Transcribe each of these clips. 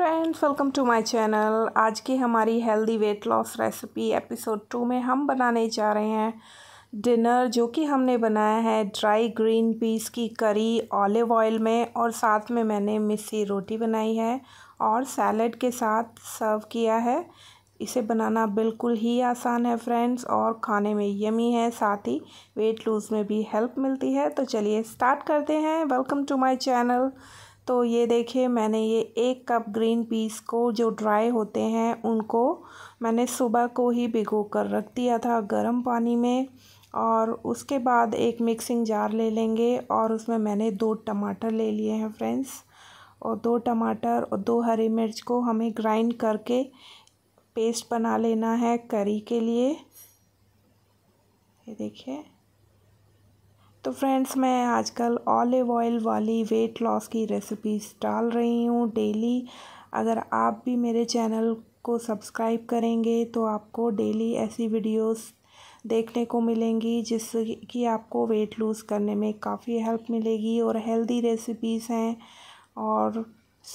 friends welcome to my channel आज की हमारी healthy weight loss recipe episode two में हम बनाने जा रहे हैं डिनर जो कि हमने बनाया है ड्राई ग्रीन पीस की करी ऑलिव ऑयल में और साथ में मैंने मिस्सी रोटी बनाई है और सैलड के साथ सर्व किया है इसे बनाना बिल्कुल ही आसान है फ्रेंड्स और खाने में यमी है साथ ही वेट लूज़ में भी हेल्प मिलती है तो चलिए स्टार्ट करते हैं वेलकम टू माय चैनल तो ये देखिए मैंने ये एक कप ग्रीन पीस को जो ड्राई होते हैं उनको मैंने सुबह को ही भिगो कर रख दिया था गर्म पानी में और उसके बाद एक मिक्सिंग जार ले लेंगे और उसमें मैंने दो टमाटर ले लिए हैं फ्रेंड्स और दो टमाटर और दो हरी मिर्च को हमें ग्राइंड करके पेस्ट बना लेना है करी के लिए ये देखिए तो फ्रेंड्स मैं आजकल ऑलिव ऑयल वाली वेट लॉस की रेसिपीज डाल रही हूँ डेली अगर आप भी मेरे चैनल को सब्सक्राइब करेंगे तो आपको डेली ऐसी वीडियोस देखने को मिलेंगी जिससे कि आपको वेट लूज़ करने में काफ़ी हेल्प मिलेगी और हेल्दी रेसिपीज़ हैं और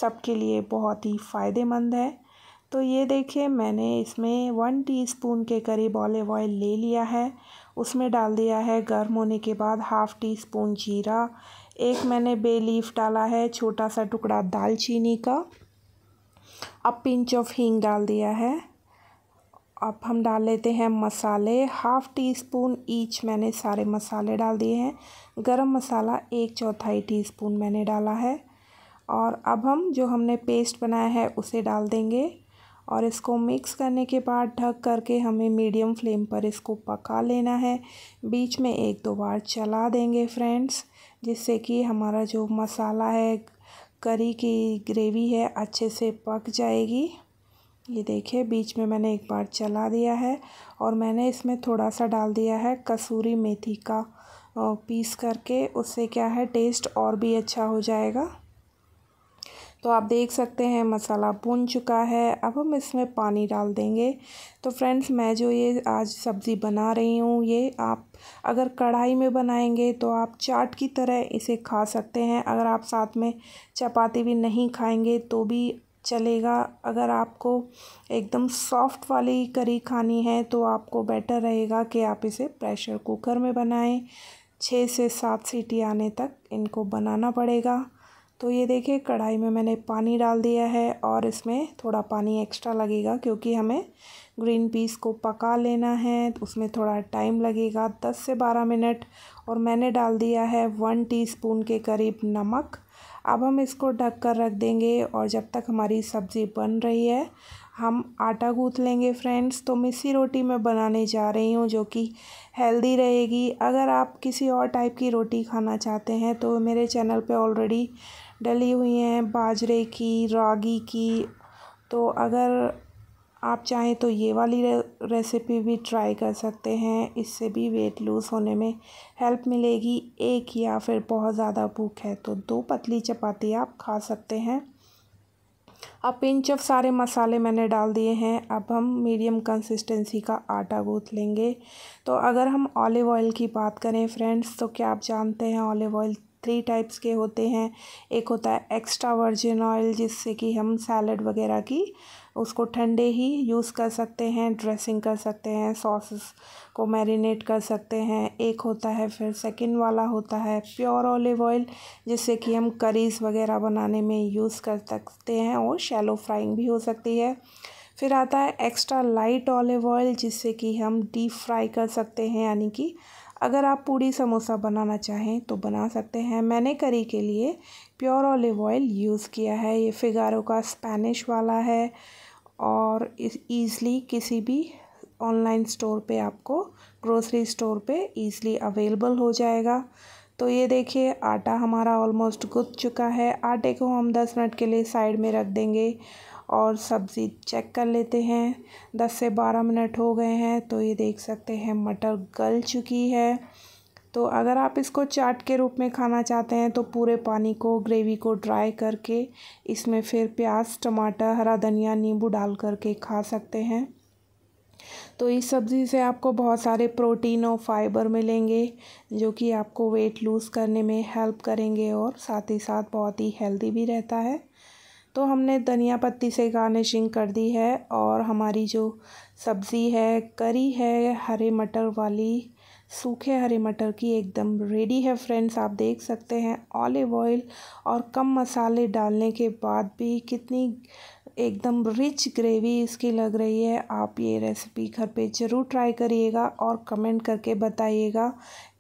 सबके लिए बहुत ही फ़ायदेमंद है तो ये देखिए मैंने इसमें वन टीस्पून के करीब ऑलिव ऑयल ले लिया है उसमें डाल दिया है गर्म होने के बाद हाफ़ टी स्पून जीरा एक मैंने बे लीफ डाला है छोटा सा टुकड़ा दालचीनी का अब पिंच ऑफ हींग डाल दिया है अब हम डाल लेते हैं मसाले हाफ़ टी स्पून ईच मैंने सारे मसाले डाल दिए हैं गरम मसाला एक चौथाई टी स्पून मैंने डाला है और अब हम जो हमने पेस्ट बनाया है उसे डाल देंगे और इसको मिक्स करने के बाद ढक करके हमें मीडियम फ्लेम पर इसको पका लेना है बीच में एक दो बार चला देंगे फ्रेंड्स जिससे कि हमारा जो मसाला है करी की ग्रेवी है अच्छे से पक जाएगी ये देखिए बीच में मैंने एक बार चला दिया है और मैंने इसमें थोड़ा सा डाल दिया है कसूरी मेथी का पीस करके उससे क्या है टेस्ट और भी अच्छा हो जाएगा तो आप देख सकते हैं मसाला भुन चुका है अब हम इसमें पानी डाल देंगे तो फ्रेंड्स मैं जो ये आज सब्ज़ी बना रही हूँ ये आप अगर कढ़ाई में बनाएंगे तो आप चाट की तरह इसे खा सकते हैं अगर आप साथ में चपाती भी नहीं खाएंगे तो भी चलेगा अगर आपको एकदम सॉफ्ट वाली करी खानी है तो आपको बेटर रहेगा कि आप इसे प्रेशर कुकर में बनाएं छः से सात सीटी आने तक इनको बनाना पड़ेगा तो ये देखिए कढ़ाई में मैंने पानी डाल दिया है और इसमें थोड़ा पानी एक्स्ट्रा लगेगा क्योंकि हमें ग्रीन पीस को पका लेना है तो उसमें थोड़ा टाइम लगेगा दस से बारह मिनट और मैंने डाल दिया है वन टीस्पून के करीब नमक अब हम इसको ढक कर रख देंगे और जब तक हमारी सब्ज़ी बन रही है हम आटा गूँथ लेंगे फ्रेंड्स तो मिस्सी रोटी मैं बनाने जा रही हूँ जो कि हेल्दी रहेगी अगर आप किसी और टाइप की रोटी खाना चाहते हैं तो मेरे चैनल पे ऑलरेडी डली हुई हैं बाजरे की रागी की तो अगर आप चाहें तो ये वाली रे, रेसिपी भी ट्राई कर सकते हैं इससे भी वेट लूज़ होने में हेल्प मिलेगी एक या फिर बहुत ज़्यादा भूख है तो दो पतली चपाती आप खा सकते हैं अब पिंच ऑफ सारे मसाले मैंने डाल दिए हैं अब हम मीडियम कंसिस्टेंसी का आटा गूँथ लेंगे तो अगर हम ऑलिव ऑयल की बात करें फ्रेंड्स तो क्या आप जानते हैं ऑलिव ऑयल थ्री टाइप्स के होते हैं एक होता है एक्स्ट्रा वर्जिन ऑयल जिससे कि हम सैलड वगैरह की उसको ठंडे ही यूज़ कर सकते हैं ड्रेसिंग कर सकते हैं सॉसेस को मैरिनेट कर सकते हैं एक होता है फिर सेकंड वाला होता है प्योर ऑलिव ऑयल जिससे कि हम करीज़ वगैरह बनाने में यूज़ कर सकते हैं और शैलो फ्राइंग भी हो सकती है फिर आता है एक्स्ट्रा लाइट ऑलिव ऑयल जिससे कि हम डीप फ्राई कर सकते हैं यानी कि अगर आप पूड़ी समोसा बनाना चाहें तो बना सकते हैं मैंने करी के लिए प्योर ऑलिव ऑयल यूज़ किया है ये फिगारो का स्पेनिश वाला है और ईज़ली किसी भी ऑनलाइन स्टोर पे आपको ग्रोसरी स्टोर पे ईज़ली अवेलेबल हो जाएगा तो ये देखिए आटा हमारा ऑलमोस्ट गुथ चुका है आटे को हम दस मिनट के लिए साइड में रख देंगे और सब्ज़ी चेक कर लेते हैं दस से बारह मिनट हो गए हैं तो ये देख सकते हैं मटर गल चुकी है तो अगर आप इसको चाट के रूप में खाना चाहते हैं तो पूरे पानी को ग्रेवी को ड्राई करके इसमें फिर प्याज टमाटर हरा धनिया नींबू डाल करके खा सकते हैं तो इस सब्ज़ी से आपको बहुत सारे प्रोटीन और फाइबर मिलेंगे जो कि आपको वेट लूज़ करने में हेल्प करेंगे और साथ ही साथ बहुत ही हेल्दी भी रहता है तो हमने धनिया पत्ती से गार्निशिंग कर दी है और हमारी जो सब्ज़ी है करी है हरे मटर वाली सूखे हरे मटर की एकदम रेडी है फ्रेंड्स आप देख सकते हैं ऑलिव ऑयल और कम मसाले डालने के बाद भी कितनी एकदम रिच ग्रेवी इसकी लग रही है आप ये रेसिपी घर पे ज़रूर ट्राई करिएगा और कमेंट करके बताइएगा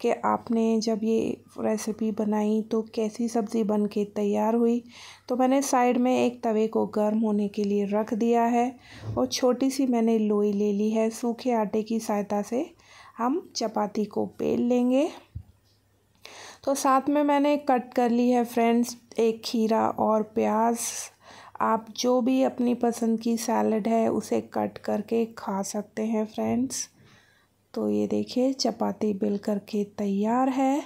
कि आपने जब ये रेसिपी बनाई तो कैसी सब्ज़ी बन के तैयार हुई तो मैंने साइड में एक तवे को गर्म होने के लिए रख दिया है और छोटी सी मैंने लोई ले ली है सूखे आटे की सहायता से हम चपाती को बेल लेंगे तो साथ में मैंने कट कर ली है फ्रेंड्स एक खीरा और प्याज आप जो भी अपनी पसंद की सैलड है उसे कट करके खा सकते हैं फ्रेंड्स तो ये देखिए चपाती बिल करके तैयार है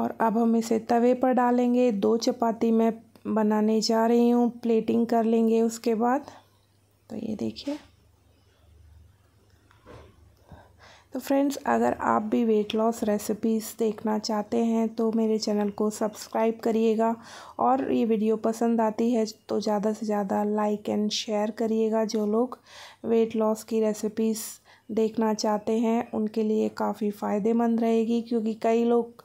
और अब हम इसे तवे पर डालेंगे दो चपाती मैं बनाने जा रही हूँ प्लेटिंग कर लेंगे उसके बाद तो ये देखिए तो फ्रेंड्स अगर आप भी वेट लॉस रेसिपीज़ देखना चाहते हैं तो मेरे चैनल को सब्सक्राइब करिएगा और ये वीडियो पसंद आती है तो ज़्यादा से ज़्यादा लाइक एंड शेयर करिएगा जो लोग वेट लॉस की रेसिपीज़ देखना चाहते हैं उनके लिए काफ़ी फ़ायदेमंद रहेगी क्योंकि कई लोग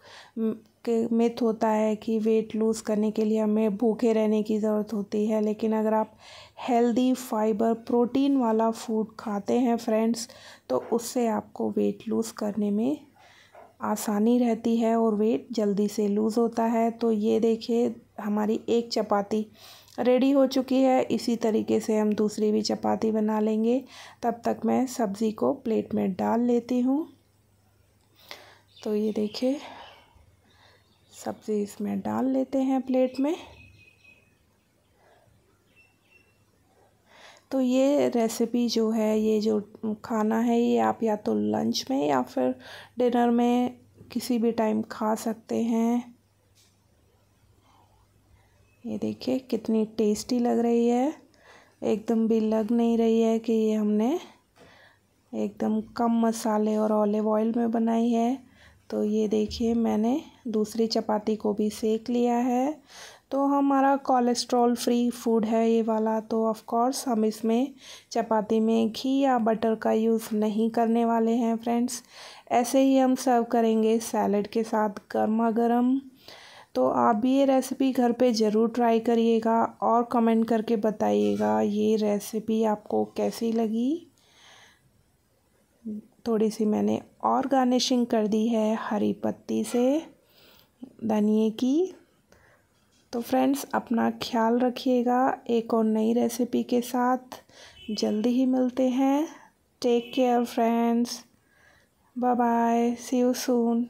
के मिथ होता है कि वेट लूज़ करने के लिए हमें भूखे रहने की ज़रूरत होती है लेकिन अगर आप हेल्दी फाइबर प्रोटीन वाला फूड खाते हैं फ्रेंड्स तो उससे आपको वेट लूज़ करने में आसानी रहती है और वेट जल्दी से लूज़ होता है तो ये देखिए हमारी एक चपाती रेडी हो चुकी है इसी तरीके से हम दूसरी भी चपाती बना लेंगे तब तक मैं सब्ज़ी को प्लेट में डाल लेती हूँ तो ये देखिए सब्ज़ी इसमें डाल लेते हैं प्लेट में तो ये रेसिपी जो है ये जो खाना है ये आप या तो लंच में या फिर डिनर में किसी भी टाइम खा सकते हैं ये देखिए कितनी टेस्टी लग रही है एकदम भी लग नहीं रही है कि ये हमने एकदम कम मसाले और ऑलिव ऑयल में बनाई है तो ये देखिए मैंने दूसरी चपाती को भी सेक लिया है तो हमारा कोलेस्ट्रॉल फ्री फूड है ये वाला तो ऑफ़ कोर्स हम इसमें चपाती में घी या बटर का यूज़ नहीं करने वाले हैं फ्रेंड्स ऐसे ही हम सर्व करेंगे सैलड के साथ गर्मा गर्म तो आप भी ये रेसिपी घर पे ज़रूर ट्राई करिएगा और कमेंट करके बताइएगा ये रेसिपी आपको कैसी लगी थोड़ी सी मैंने और गार्निशिंग कर दी है हरी पत्ती से धनिए की तो फ्रेंड्स अपना ख्याल रखिएगा एक और नई रेसिपी के साथ जल्दी ही मिलते हैं take care friends bye bye see you soon